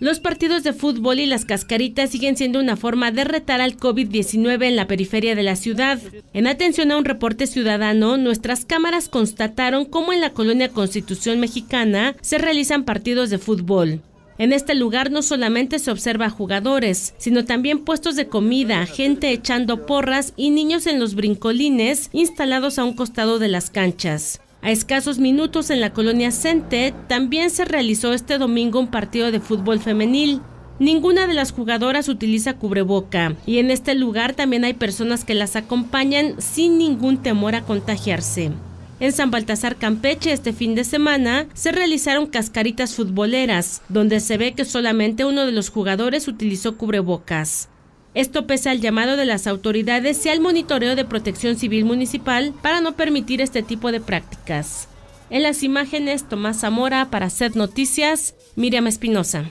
Los partidos de fútbol y las cascaritas siguen siendo una forma de retar al COVID-19 en la periferia de la ciudad. En atención a un reporte ciudadano, nuestras cámaras constataron cómo en la colonia Constitución Mexicana se realizan partidos de fútbol. En este lugar no solamente se observa jugadores, sino también puestos de comida, gente echando porras y niños en los brincolines instalados a un costado de las canchas. A escasos minutos en la colonia Cente también se realizó este domingo un partido de fútbol femenil. Ninguna de las jugadoras utiliza cubreboca y en este lugar también hay personas que las acompañan sin ningún temor a contagiarse. En San Baltasar Campeche este fin de semana se realizaron cascaritas futboleras, donde se ve que solamente uno de los jugadores utilizó cubrebocas. Esto pese al llamado de las autoridades y al monitoreo de protección civil municipal para no permitir este tipo de prácticas. En las imágenes, Tomás Zamora para Sed Noticias, Miriam Espinosa.